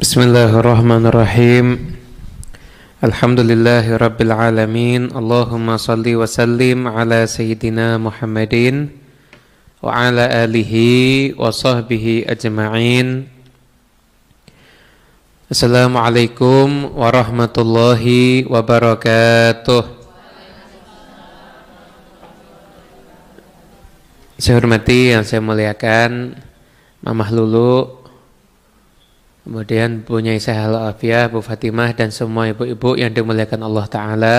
Bismillahirrahmanirrahim Alhamdulillahi Rabbil Alamin Allahumma salli wa sallim Ala Sayyidina Muhammadin Wa ala alihi Wa sahbihi ajma'in Assalamualaikum Warahmatullahi Wabarakatuh Saya hormati yang saya muliakan Mamah Lulu Kemudian Bu Nyai Afiah, Bu Fatimah dan semua ibu-ibu yang dimuliakan Allah Ta'ala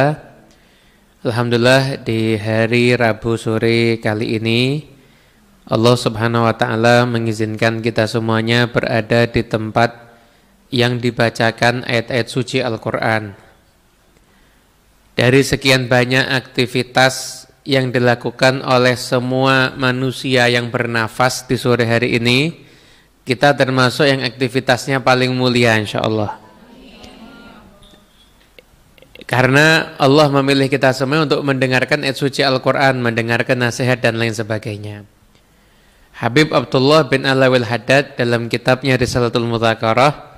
Alhamdulillah di hari Rabu sore kali ini Allah Subhanahu Wa Ta'ala mengizinkan kita semuanya berada di tempat yang dibacakan ayat-ayat suci Al-Quran Dari sekian banyak aktivitas yang dilakukan oleh semua manusia yang bernafas di sore hari ini kita termasuk yang aktivitasnya paling mulia insya Allah. Karena Allah memilih kita semua untuk mendengarkan ayat suci Al-Quran, mendengarkan nasihat dan lain sebagainya. Habib Abdullah bin Alawil Haddad dalam kitabnya Risalatul Mudhakarah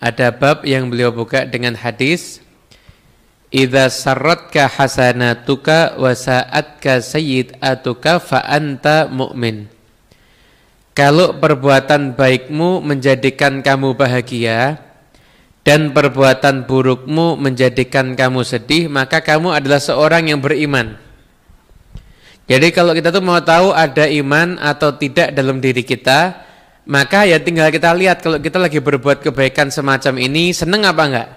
ada bab yang beliau buka dengan hadis Idza sarratka hasanatuka wa sa'atka sayyi'atuka fa anta mu'min. Kalau perbuatan baikmu menjadikan kamu bahagia dan perbuatan burukmu menjadikan kamu sedih, maka kamu adalah seorang yang beriman. Jadi kalau kita tuh mau tahu ada iman atau tidak dalam diri kita, maka ya tinggal kita lihat kalau kita lagi berbuat kebaikan semacam ini seneng apa enggak?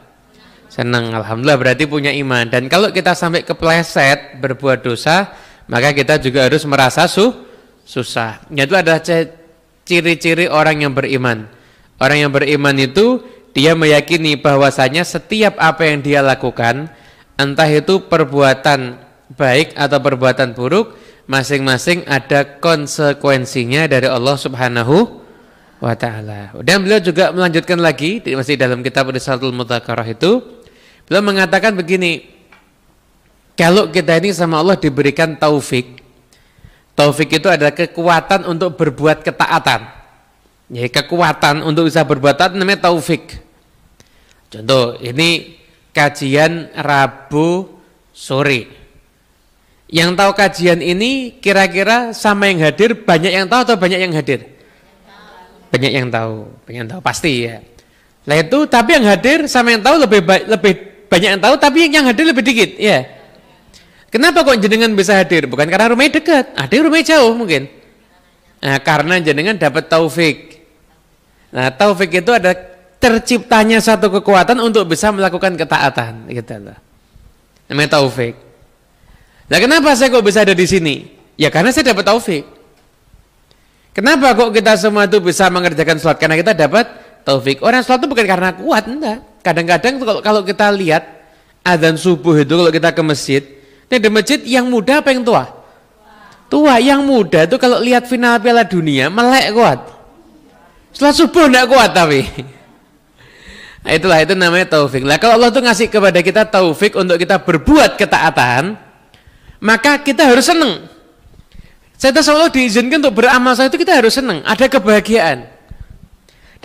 Seneng, alhamdulillah berarti punya iman. Dan kalau kita sampai kepleset berbuat dosa, maka kita juga harus merasa su susah. Itu adalah ciri-ciri orang yang beriman. Orang yang beriman itu dia meyakini bahwasanya setiap apa yang dia lakukan, entah itu perbuatan baik atau perbuatan buruk, masing-masing ada konsekuensinya dari Allah Subhanahu wa taala. Dan beliau juga melanjutkan lagi masih dalam kitab Risalatul Mutakarah itu, beliau mengatakan begini, kalau kita ini sama Allah diberikan taufik, Taufik itu adalah kekuatan untuk berbuat ketaatan. Ya, kekuatan untuk bisa berbuat taat namanya taufik. Contoh, ini kajian Rabu sore. Yang tahu kajian ini kira-kira sama yang hadir banyak yang tahu atau banyak yang hadir? Banyak yang tahu, banyak yang tahu pasti ya. Lah itu tapi yang hadir sama yang tahu lebih lebih banyak yang tahu tapi yang hadir lebih dikit ya. Kenapa kok jenengan bisa hadir? Bukan karena rumahnya dekat, ada ah, rumahnya jauh mungkin. Nah, karena jenengan dapat taufik. Nah, taufik itu ada terciptanya satu kekuatan untuk bisa melakukan ketaatan, gitu loh. Namanya taufik. Nah, kenapa saya kok bisa ada di sini? Ya karena saya dapat taufik. Kenapa kok kita semua itu bisa mengerjakan sholat? Karena kita dapat taufik. Orang sholat itu bukan karena kuat, enggak. Kadang-kadang kalau kita lihat adzan subuh itu kalau kita ke masjid, ini di masjid yang muda apa yang tua? Tua yang muda itu kalau lihat final Piala Dunia melek kuat. Setelah subuh tidak kuat tapi. Nah, itulah itu namanya taufik. Nah, kalau Allah tuh ngasih kepada kita taufik untuk kita berbuat ketaatan, maka kita harus senang. Saya tahu Allah diizinkan untuk beramal saya itu kita harus senang, ada kebahagiaan.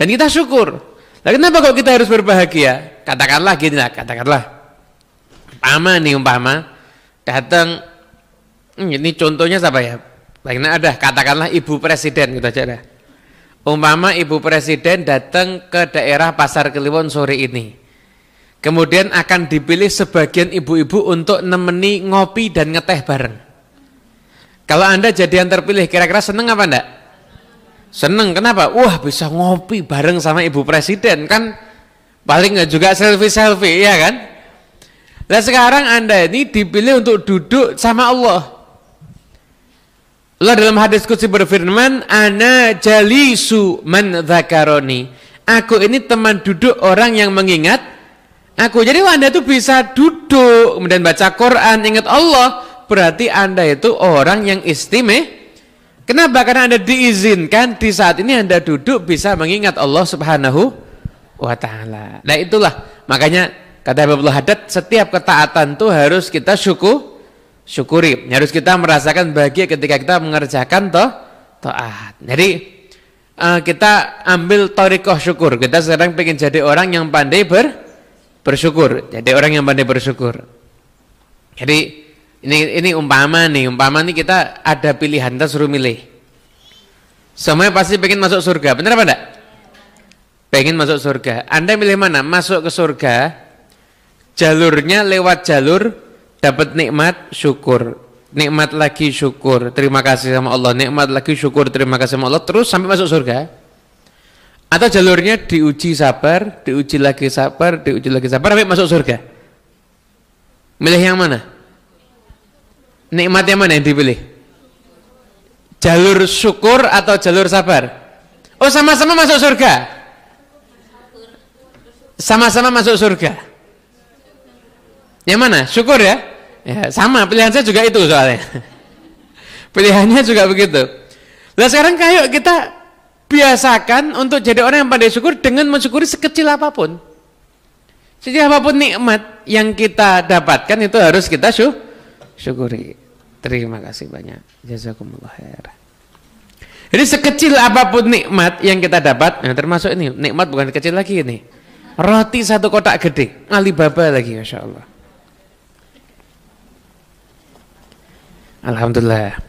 Dan kita syukur. Nah, kenapa kalau kita harus berbahagia? Katakanlah gini lah, katakanlah. Umpama nih umpama, datang hmm, ini contohnya siapa ya Lainnya ada katakanlah ibu presiden gitu aja dah. Umpama ibu presiden datang ke daerah Pasar Kliwon sore ini. Kemudian akan dipilih sebagian ibu-ibu untuk nemeni ngopi dan ngeteh bareng. Kalau Anda jadi yang terpilih kira-kira seneng apa enggak? Seneng kenapa? Wah, bisa ngopi bareng sama ibu presiden kan paling nggak juga selfie-selfie ya kan? Nah sekarang Anda ini dipilih untuk duduk sama Allah. Allah dalam hadis kudsi berfirman, "Ana jalisu man Aku ini teman duduk orang yang mengingat aku. Jadi Anda itu bisa duduk kemudian baca Quran, ingat Allah, berarti Anda itu orang yang istimewa. Kenapa? Karena Anda diizinkan di saat ini Anda duduk bisa mengingat Allah Subhanahu wa taala. Nah, itulah makanya Kata beberapa Haddad, setiap ketaatan itu harus kita syukur, syukuri. Harus kita merasakan bahagia ketika kita mengerjakan toh taat. Jadi uh, kita ambil torikoh syukur. Kita sekarang ingin jadi orang yang pandai ber bersyukur. Jadi orang yang pandai bersyukur. Jadi ini ini umpama nih, umpama nih kita ada pilihan, kita suruh milih. Semuanya pasti pengen masuk surga, benar apa enggak? Pengen masuk surga. Anda milih mana? Masuk ke surga jalurnya lewat jalur dapat nikmat syukur nikmat lagi syukur terima kasih sama Allah nikmat lagi syukur terima kasih sama Allah terus sampai masuk surga atau jalurnya diuji sabar diuji lagi sabar diuji lagi sabar sampai masuk surga milih yang mana nikmat yang mana yang dipilih jalur syukur atau jalur sabar oh sama-sama masuk surga sama-sama masuk surga yang mana? Syukur ya? ya sama, pilihan saya juga itu soalnya. Pilihannya juga begitu. Nah sekarang kayak kita biasakan untuk jadi orang yang pandai syukur dengan mensyukuri sekecil apapun. Sekecil apapun nikmat yang kita dapatkan itu harus kita syukuri. Terima kasih banyak. Jazakumullah khair. Jadi sekecil apapun nikmat yang kita dapat, nah termasuk ini nikmat bukan kecil lagi ini. Roti satu kotak gede, Alibaba lagi, masya Allah. Alhamdulillah.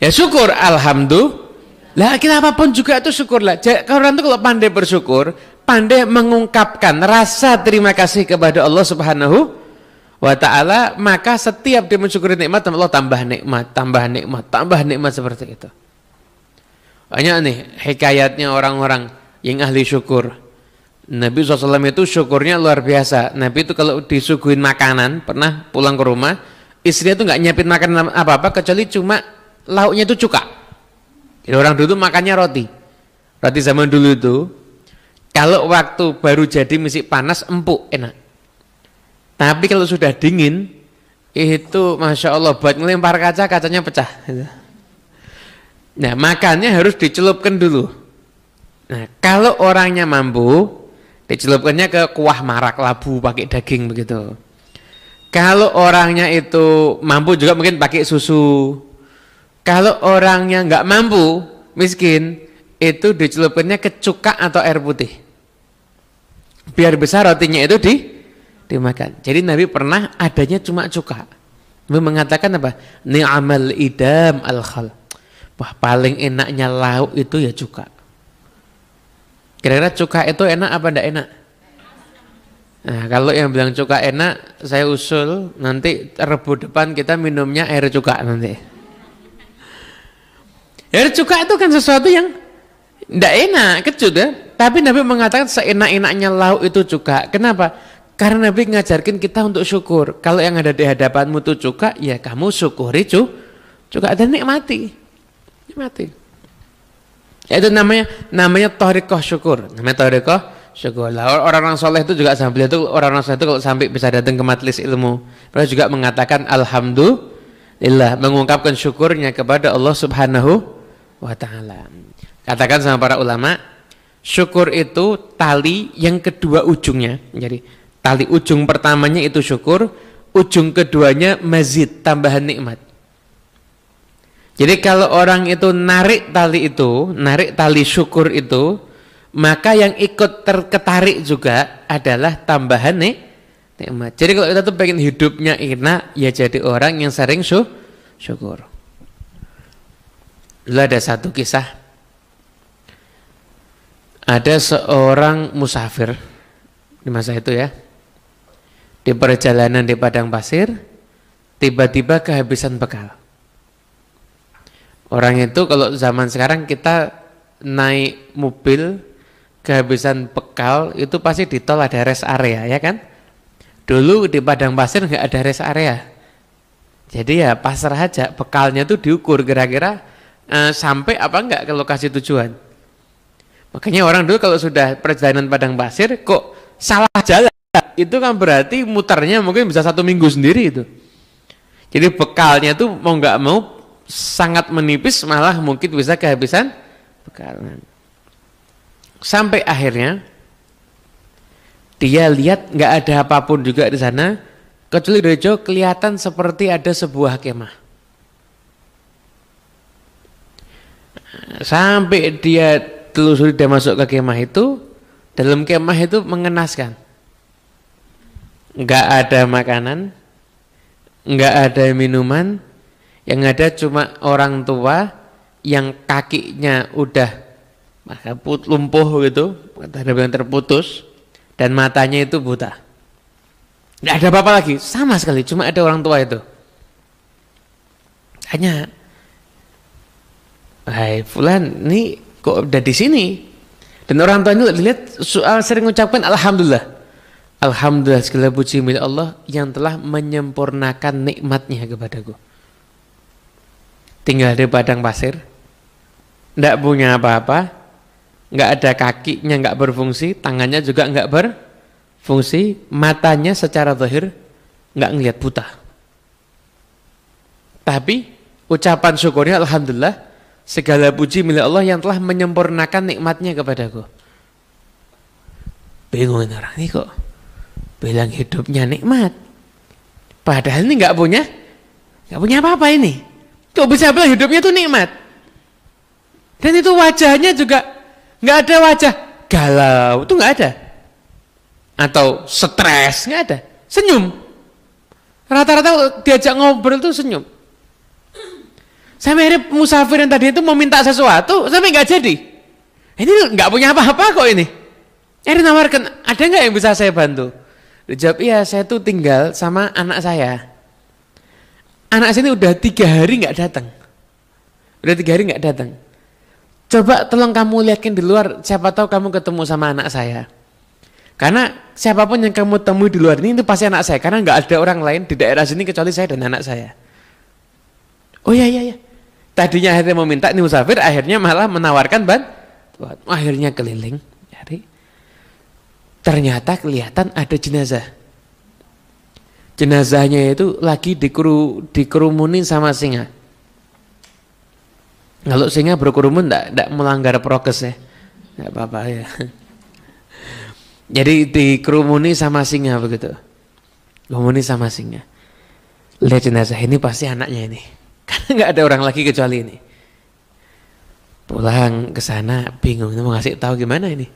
Ya syukur, alhamdulillah. Kita apapun juga itu syukurlah. Orang itu kalau pandai bersyukur, pandai mengungkapkan rasa terima kasih kepada Allah Subhanahu wa taala, maka setiap dia mensyukuri nikmat Allah tambah nikmat, tambah nikmat, tambah nikmat seperti itu. Banyak nih hikayatnya orang-orang yang ahli syukur. Nabi SAW itu syukurnya luar biasa. Nabi itu kalau disuguhin makanan, pernah pulang ke rumah, istrinya itu nggak nyiapin makan apa-apa kecuali cuma lauknya itu cuka. Jadi orang dulu makannya roti. Roti zaman dulu itu kalau waktu baru jadi masih panas empuk enak. Tapi kalau sudah dingin itu masya Allah buat ngelempar kaca kacanya pecah. Nah makannya harus dicelupkan dulu. Nah kalau orangnya mampu dicelupkannya ke kuah marak labu pakai daging begitu. Kalau orangnya itu mampu juga mungkin pakai susu. Kalau orangnya nggak mampu, miskin, itu dicelupinnya ke cuka atau air putih. Biar besar rotinya itu di dimakan. Jadi Nabi pernah adanya cuma cuka. Nabi mengatakan apa? Ni'amal idam al khal. Wah paling enaknya lauk itu ya cuka. Kira-kira cuka itu enak apa ndak enak? Nah, kalau yang bilang cuka enak, saya usul nanti rebu depan kita minumnya air cuka nanti. Air cuka itu kan sesuatu yang tidak enak, kecut ya. Tapi Nabi mengatakan seenak-enaknya lauk itu cuka. Kenapa? Karena Nabi ngajarkan kita untuk syukur. Kalau yang ada di hadapanmu itu cuka, ya kamu syukuri cu, cuka dan nikmati. Nikmati. Itu namanya namanya tohrikoh syukur. Namanya tohrikoh Syukurlah. Orang-orang soleh itu juga sambil itu orang-orang soleh itu kalau sampai bisa datang ke majelis ilmu, mereka juga mengatakan alhamdulillah, mengungkapkan syukurnya kepada Allah Subhanahu wa taala. Katakan sama para ulama, syukur itu tali yang kedua ujungnya. Jadi tali ujung pertamanya itu syukur, ujung keduanya mazid, tambahan nikmat. Jadi kalau orang itu narik tali itu, narik tali syukur itu, maka yang ikut terketarik juga adalah tambahan nih nikmat. Jadi kalau kita tuh pengen hidupnya enak, ya jadi orang yang sering syuh, syukur. Lalu ada satu kisah. Ada seorang musafir di masa itu ya. Di perjalanan di padang pasir, tiba-tiba kehabisan bekal. Orang itu kalau zaman sekarang kita naik mobil kehabisan bekal itu pasti di tol ada rest area ya kan dulu di padang pasir nggak ada rest area jadi ya pasar aja bekalnya tuh diukur kira-kira eh, sampai apa nggak ke lokasi tujuan makanya orang dulu kalau sudah perjalanan padang pasir kok salah jalan itu kan berarti muternya mungkin bisa satu minggu sendiri itu jadi bekalnya tuh mau nggak mau sangat menipis malah mungkin bisa kehabisan bekalan sampai akhirnya dia lihat nggak ada apapun juga di sana kecuali dari kelihatan seperti ada sebuah kemah sampai dia telusuri dia masuk ke kemah itu dalam kemah itu mengenaskan nggak ada makanan nggak ada minuman yang ada cuma orang tua yang kakinya udah maka put lumpuh gitu tadi bilang terputus dan matanya itu buta Tidak ada apa-apa lagi sama sekali cuma ada orang tua itu hanya Hai Fulan ini kok udah di sini dan orang tuanya lihat soal sering mengucapkan Alhamdulillah Alhamdulillah segala puji milik Allah yang telah menyempurnakan nikmatnya kepadaku tinggal di padang pasir tidak punya apa-apa nggak ada kakinya nggak berfungsi, tangannya juga nggak berfungsi, matanya secara zahir nggak ngelihat buta. Tapi ucapan syukurnya Alhamdulillah segala puji milik Allah yang telah menyempurnakan nikmatnya kepadaku. Bingung orang ini kok bilang hidupnya nikmat. Padahal ini nggak punya nggak punya apa-apa ini. Kok bisa bilang hidupnya tuh nikmat? Dan itu wajahnya juga nggak ada wajah galau itu nggak ada atau stres nggak ada senyum rata-rata diajak ngobrol tuh senyum saya mirip musafir yang tadi itu mau minta sesuatu tapi nggak jadi ini nggak punya apa-apa kok ini Eri nawarkan ada nggak yang bisa saya bantu dijawab iya saya tuh tinggal sama anak saya anak saya ini udah tiga hari nggak datang udah tiga hari nggak datang Coba tolong kamu lihatkan di luar, siapa tahu kamu ketemu sama anak saya. Karena siapapun yang kamu temui di luar ini itu pasti anak saya. Karena nggak ada orang lain di daerah sini kecuali saya dan anak saya. Oh iya iya iya. Tadinya akhirnya minta nih musafir, akhirnya malah menawarkan ban. Akhirnya keliling cari. Ternyata kelihatan ada jenazah. Jenazahnya itu lagi dikeru, dikerumunin sama singa. Kalau singa berkerumun tidak tidak melanggar prokes ya, tidak apa-apa ya. Jadi dikerumuni sama singa begitu, kerumuni sama singa. Lihat jenazah ini pasti anaknya ini, karena nggak ada orang lagi kecuali ini. Pulang ke sana bingung, mau ngasih tahu gimana ini.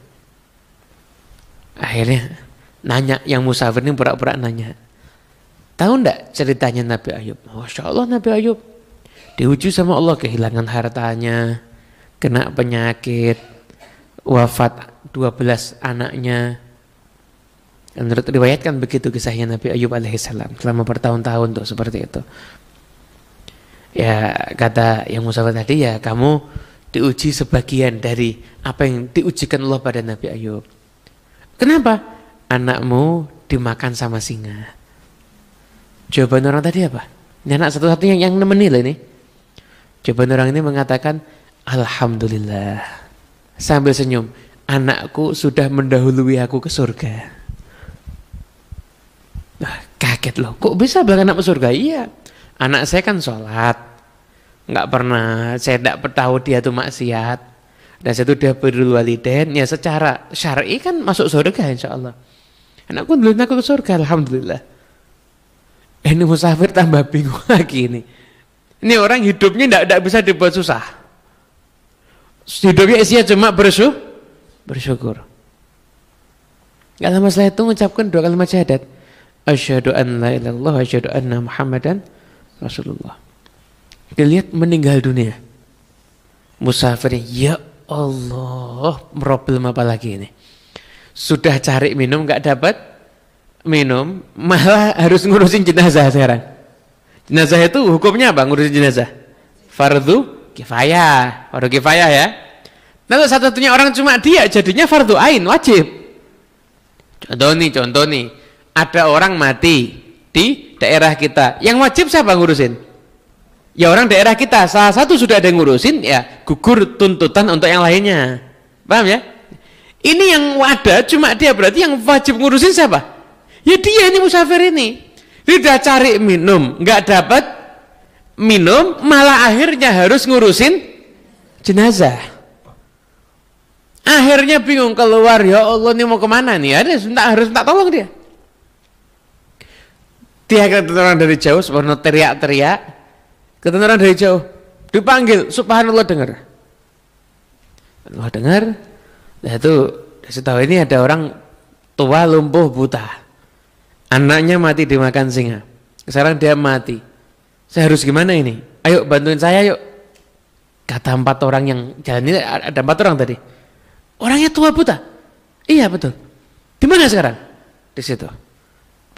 Akhirnya nanya yang musafir ini pura-pura nanya. Tahu ndak ceritanya Nabi Ayub? Masya Allah Nabi Ayub diuji sama Allah kehilangan hartanya, kena penyakit, wafat 12 anaknya. Menurut riwayat kan begitu kisahnya Nabi Ayub alaihissalam selama bertahun-tahun tuh seperti itu. Ya kata yang musafir tadi ya kamu diuji sebagian dari apa yang diujikan Allah pada Nabi Ayub. Kenapa? Anakmu dimakan sama singa. Jawaban orang tadi apa? Ini anak satu-satunya yang, yang nemenin ini. Coba orang ini mengatakan, Alhamdulillah. Sambil senyum, anakku sudah mendahului aku ke surga. Nah, kaget loh, kok bisa bang anak ke surga? Iya, anak saya kan sholat. Nggak pernah, saya tidak tahu dia tuh maksiat. Dan saya tuh sudah berdua waliden, ya secara syari kan masuk surga insya Allah. Anakku dulu aku ke surga, Alhamdulillah. Ini musafir tambah bingung lagi ini. Ini orang hidupnya tidak bisa dibuat susah. Hidupnya isinya cuma bersyukur, bersyukur. Gak lama setelah itu mengucapkan dua kalimat syahadat. Asyhadu an la ilallah asyhadu anna Muhammadan Rasulullah. Dilihat meninggal dunia. Musafir, ya Allah, problem apa lagi ini? Sudah cari minum gak dapat minum, malah harus ngurusin jenazah sekarang. Jenazah itu hukumnya apa ngurusin jenazah? Fardu kifayah. Fardu kifayah ya. Nah, satu-satunya orang cuma dia jadinya fardu ain, wajib. Contoh nih, contoh nih. Ada orang mati di daerah kita. Yang wajib siapa ngurusin? Ya orang daerah kita. Salah satu sudah ada yang ngurusin, ya gugur tuntutan untuk yang lainnya. Paham ya? Ini yang ada cuma dia berarti yang wajib ngurusin siapa? Ya dia ini musafir ini tidak cari minum, nggak dapat minum, malah akhirnya harus ngurusin jenazah. Akhirnya bingung keluar, ya Allah ini mau kemana nih? Ada sebentar harus minta tolong dia. Dia ketentuan dari jauh, sebenarnya teriak-teriak. Ketentuan dari jauh, dipanggil, subhanallah dengar. Allah dengar, ya nah, itu saya tahu ini ada orang tua lumpuh buta. Anaknya mati dimakan singa. Sekarang dia mati. Saya harus gimana ini? Ayo bantuin saya yuk. Kata empat orang yang jalan ini ada empat orang tadi. Orangnya tua buta. Iya betul. Di mana sekarang? Di situ.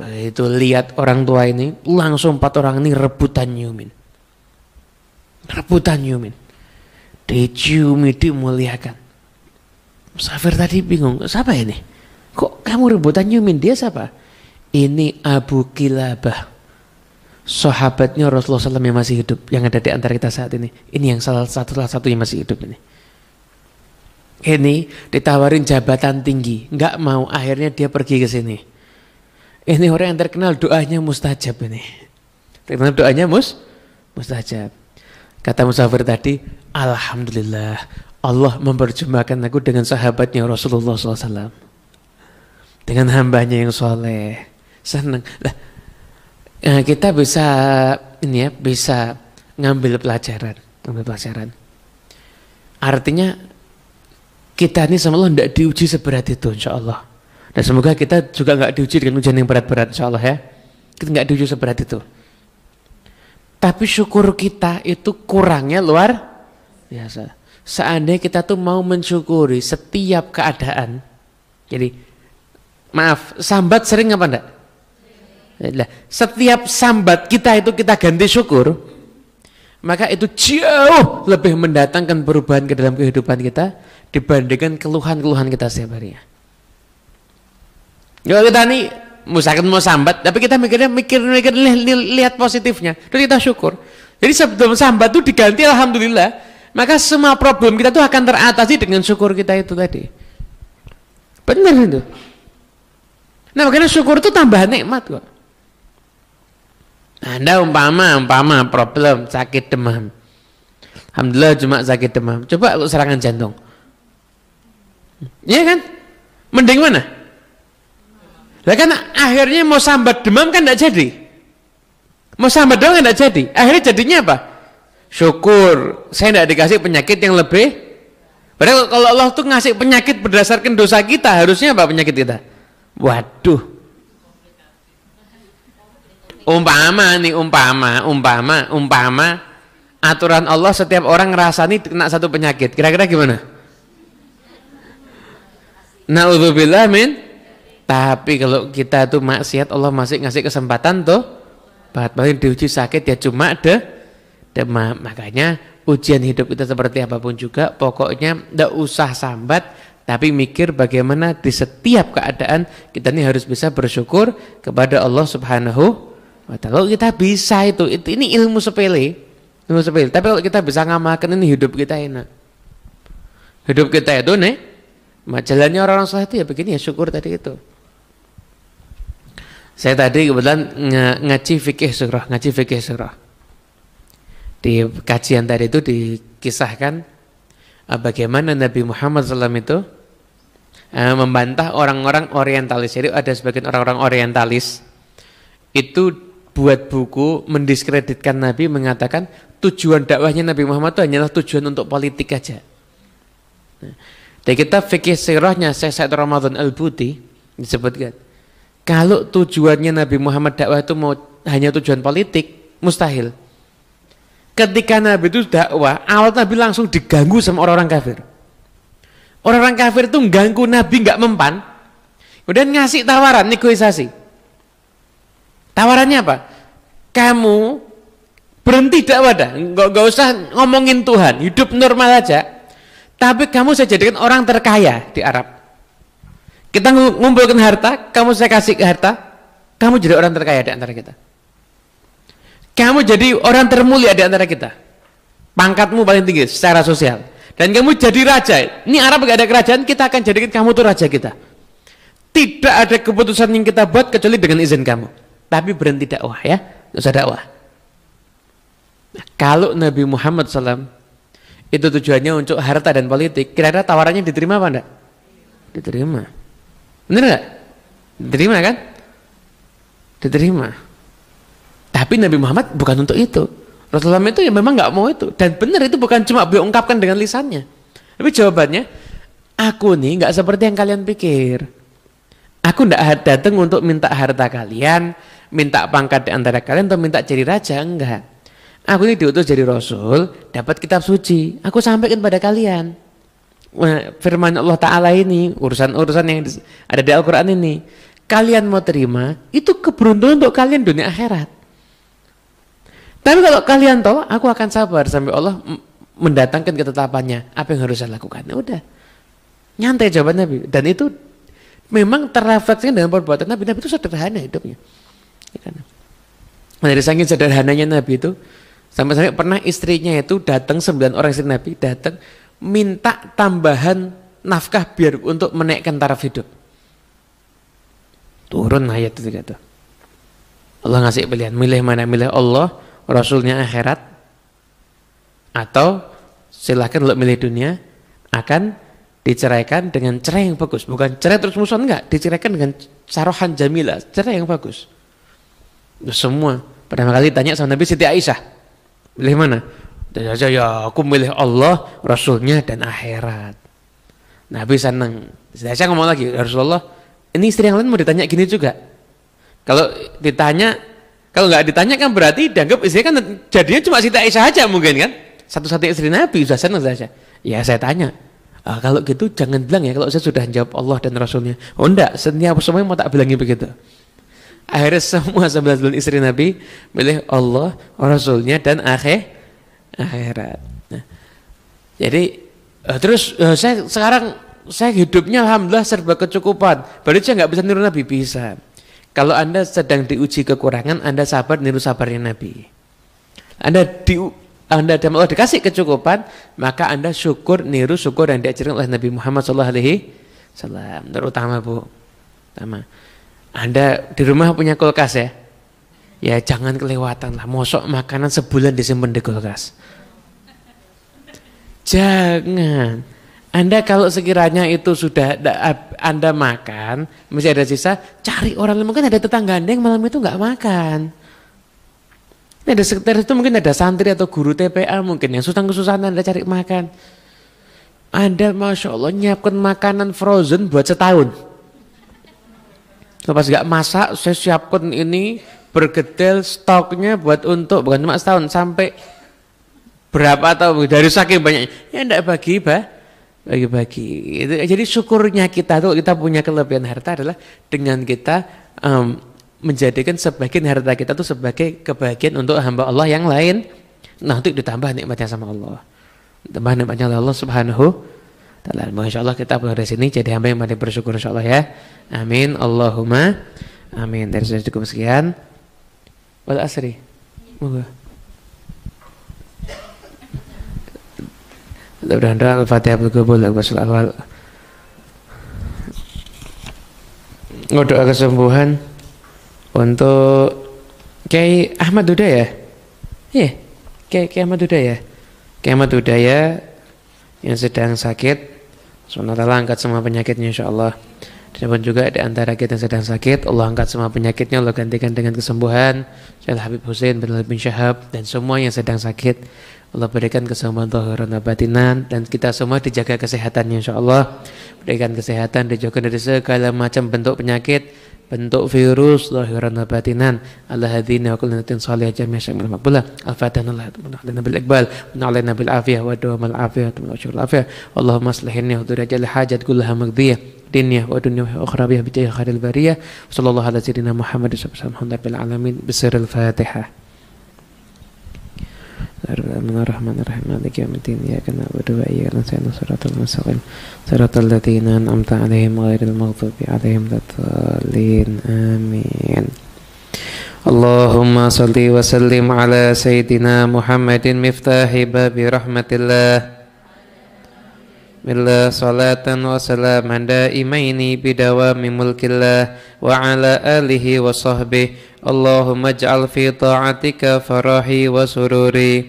itu lihat orang tua ini, langsung empat orang ini rebutan nyumin. Rebutan nyumin. Diciumi, dimuliakan. Safir tadi bingung, siapa ini? Kok kamu rebutan nyumin? Dia siapa? ini Abu Kilabah sahabatnya Rasulullah SAW yang masih hidup yang ada di antara kita saat ini ini yang salah satu salah satu yang masih hidup ini ini ditawarin jabatan tinggi nggak mau akhirnya dia pergi ke sini ini orang yang terkenal doanya mustajab ini terkenal doanya mus mustajab kata musafir tadi alhamdulillah Allah memperjumpakan aku dengan sahabatnya Rasulullah SAW dengan hambanya yang soleh senang. Lah, nah kita bisa ini ya, bisa ngambil pelajaran, ngambil pelajaran. Artinya kita ini sama Allah tidak diuji seberat itu insya Allah. Dan semoga kita juga nggak diuji dengan ujian yang berat-berat insya Allah ya. Kita nggak diuji seberat itu. Tapi syukur kita itu kurangnya luar biasa. Seandainya kita tuh mau mensyukuri setiap keadaan. Jadi maaf, sambat sering apa enggak? Setiap sambat kita itu kita ganti syukur, maka itu jauh lebih mendatangkan perubahan ke dalam kehidupan kita dibandingkan keluhan-keluhan kita setiap harinya. Kalau kita ini misalkan mau sambat, tapi kita mikirnya mikir-mikir lihat positifnya, terus kita syukur. Jadi sebelum sambat itu diganti alhamdulillah, maka semua problem kita itu akan teratasi dengan syukur kita itu tadi. Benar itu. Nah makanya syukur itu tambahan nikmat kok. Anda umpama, umpama problem sakit demam. Alhamdulillah cuma sakit demam. Coba kalau serangan jantung. Iya kan? Mending mana? Lah kan akhirnya mau sambat demam kan tidak jadi. Mau sambat doang tidak kan jadi. Akhirnya jadinya apa? Syukur, saya tidak dikasih penyakit yang lebih. Padahal kalau Allah tuh ngasih penyakit berdasarkan dosa kita, harusnya apa penyakit kita? Waduh, Umpama nih, umpama, umpama, umpama aturan Allah setiap orang ngerasani kena satu penyakit. Kira-kira gimana? na'udzubillah min tapi kalau kita tuh maksiat Allah masih ngasih kesempatan tuh Bahat paling diuji sakit ya cuma de demam Makanya ujian hidup kita seperti apapun juga Pokoknya ndak usah sambat Tapi mikir bagaimana di setiap keadaan Kita ini harus bisa bersyukur kepada Allah subhanahu kalau kita bisa itu, itu ini ilmu sepele, ilmu sepele. Tapi kalau kita bisa ngamalkan ini hidup kita enak. Hidup kita itu nih, macamnya orang-orang soleh itu ya begini ya syukur tadi itu. Saya tadi kebetulan ngaji fikih surah, ngaji fikih surah. Di kajian tadi itu dikisahkan eh, bagaimana Nabi Muhammad SAW itu eh, membantah orang-orang orientalis. Jadi ada sebagian orang-orang orientalis itu buat buku mendiskreditkan Nabi mengatakan tujuan dakwahnya Nabi Muhammad itu hanyalah tujuan untuk politik aja. Tapi kita fikih sirahnya Syekh Said Ramadan Al-Buti disebutkan. Kalau tujuannya Nabi Muhammad dakwah itu mau hanya tujuan politik, mustahil. Ketika Nabi itu dakwah, awal Nabi langsung diganggu sama orang-orang kafir. Orang-orang kafir itu ganggu Nabi nggak mempan, kemudian ngasih tawaran negosiasi. Tawarannya apa? Kamu berhenti dakwah dah, nggak, usah ngomongin Tuhan, hidup normal aja. Tapi kamu saya jadikan orang terkaya di Arab. Kita ngumpulkan harta, kamu saya kasih harta, kamu jadi orang terkaya di antara kita. Kamu jadi orang termulia di antara kita. Pangkatmu paling tinggi secara sosial. Dan kamu jadi raja. Ini Arab gak ada kerajaan, kita akan jadikan kamu tuh raja kita. Tidak ada keputusan yang kita buat kecuali dengan izin kamu tapi berhenti dakwah ya, nggak usah dakwah. Nah, kalau Nabi Muhammad SAW itu tujuannya untuk harta dan politik, kira-kira tawarannya diterima apa enggak? Diterima. Benar enggak? Diterima kan? Diterima. Tapi Nabi Muhammad bukan untuk itu. Rasulullah itu ya memang nggak mau itu. Dan benar itu bukan cuma beliau ungkapkan dengan lisannya. Tapi jawabannya, aku nih nggak seperti yang kalian pikir. Aku nggak datang untuk minta harta kalian, minta pangkat di antara kalian atau minta jadi raja, enggak. Aku ini diutus jadi rasul, dapat kitab suci. Aku sampaikan pada kalian. Firman Allah Ta'ala ini, urusan-urusan yang ada di Al-Quran ini. Kalian mau terima, itu keberuntungan untuk kalian dunia akhirat. Tapi kalau kalian tahu aku akan sabar sampai Allah mendatangkan ketetapannya. Apa yang harus saya lakukan? Ya udah. Nyantai jawaban Nabi. Dan itu memang terrefleksikan dalam perbuatan Nabi. Nabi itu sederhana hidupnya. Dari saking sederhananya Nabi itu, sampai-sampai pernah istrinya itu datang, sembilan orang istri Nabi datang, minta tambahan nafkah biar untuk menaikkan taraf hidup. Turun ayat itu kata. Allah ngasih pilihan, milih mana? Milih Allah, Rasulnya akhirat, atau silahkan lo milih dunia, akan diceraikan dengan cerai yang bagus. Bukan cerai terus musuhan, enggak. Diceraikan dengan sarohan jamilah, cerai yang bagus semua pertama kali tanya sama Nabi Siti Aisyah pilih mana dan saja ya aku milih Allah Rasulnya dan akhirat Nabi senang Siti Aisyah ngomong lagi ya Rasulullah ini istri yang lain mau ditanya gini juga kalau ditanya kalau nggak ditanya kan berarti dianggap istri kan jadinya cuma Siti Aisyah aja mungkin kan satu-satunya istri Nabi sudah senang saja ya saya tanya Ah, kalau gitu jangan bilang ya kalau saya sudah jawab Allah dan Rasulnya. Oh enggak, setiap semuanya mau tak bilangin begitu. Akhirnya semua bulan istri Nabi milih Allah, Rasulnya dan akhir akhirat. Nah, jadi uh, terus uh, saya sekarang saya hidupnya alhamdulillah serba kecukupan. Berarti saya nggak bisa niru Nabi bisa. Kalau anda sedang diuji kekurangan, anda sabar niru sabarnya Nabi. Anda di anda dalam Allah dikasih kecukupan, maka anda syukur niru syukur dan diajarkan oleh Nabi Muhammad SAW Alaihi Wasallam. Terutama bu, utama. Anda di rumah punya kulkas ya? Ya jangan kelewatan lah, mosok makanan sebulan disimpan di kulkas. Jangan. Anda kalau sekiranya itu sudah Anda makan, masih ada sisa, cari orang lain. Mungkin ada tetangga Anda yang malam itu nggak makan. Ini ada sekitar itu mungkin ada santri atau guru TPA mungkin yang susah-kesusahan Anda cari makan. Anda Masya Allah nyiapkan makanan frozen buat setahun. Lepas nggak masak, saya siapkan ini bergedel stoknya buat untuk bukan cuma setahun sampai berapa atau dari saking banyaknya. Ya enggak bagi bah bagi-bagi. Jadi syukurnya kita tuh kita punya kelebihan harta adalah dengan kita um, menjadikan sebagian harta kita tuh sebagai kebahagiaan untuk hamba Allah yang lain. Nah, itu ditambah nikmatnya sama Allah. Tambah nikmatnya Allah Subhanahu taala. Allah kita berada dari sini jadi hamba yang pandai bersyukur Allah ya. Amin. Allahumma amin. Dari sudah cukup sekian. Wal asri. Moga. Mudah-mudahan doa Al-Fatihah berkabul Al-Qasul doa kesembuhan Untuk Kiai Ahmad Duda ya? Iya yeah. Kiai Ahmad Duda ya? Kiai Ahmad Duda ya yang sedang sakit semoga Allah angkat semua penyakitnya insyaallah dan juga di antara kita yang sedang sakit Allah angkat semua penyakitnya Allah gantikan dengan kesembuhan Syekh Habib Hussein bin Habib bin Syahab dan semua yang sedang sakit Allah berikan kesembuhan zahiran batinan dan kita semua dijaga kesehatannya insyaallah. Berikan kesehatan dijauhkan dari segala macam bentuk penyakit bentuk virus lahiran batinan Allah hadina wa kullu natin salih jami' syamil maqbula al-fatihah Allah dan nabil iqbal wa alaina bil afiyah wa al afiyah wa syukur afiyah Allahumma aslihni wa durajal hajat kullaha magdiyah dunya wa dunya wa akhirah bi bijaya khairil bariyah sallallahu ala sallam Muhammad sallallahu alaihi bil alamin al fatihah Bismillahirrahmanirrahim. Maliki yaumiddin. Iyyaka na'budu wa iyyaka nasta'in. Shiratal mustaqim. Shiratal ladzina an'amta 'alaihim ghairil maghdubi 'alaihim waladdallin. Amin. Allahumma salli wa sallim ala sayyidina Muhammadin miftahi babi rahmatillah. Billah salatan wa salaman daimaini bidawami mulkillah wa ala alihi wa sahbihi اللهم اجعل في طاعتك فرحي وسروري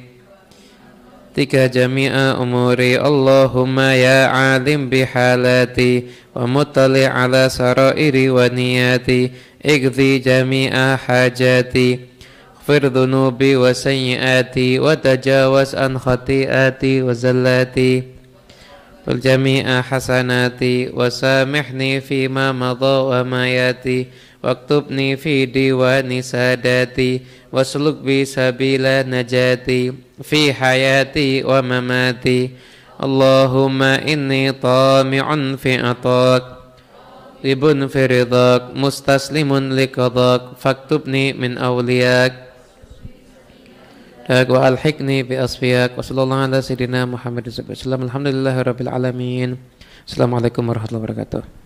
تك جميع أموري اللهم يا عالم بحالاتي ومطلع على سرائري ونياتي اقضي جميع حاجاتي اغفر ذنوبي وسيئاتي وتجاوز عن خطيئاتي وزلاتي قل جميع حسناتي وسامحني فيما مضى وما ياتي Waktubni fi diwani sadati Wasluk bi sabila najati Fi hayati wa mamati Allahumma inni tami'un fi atak Ribun fi ridak Mustaslimun li qadak Faktubni min awliyak Wa alhikni bi asfiyak Wa sallallahu ala sayyidina Muhammad alamin Assalamualaikum warahmatullahi wabarakatuh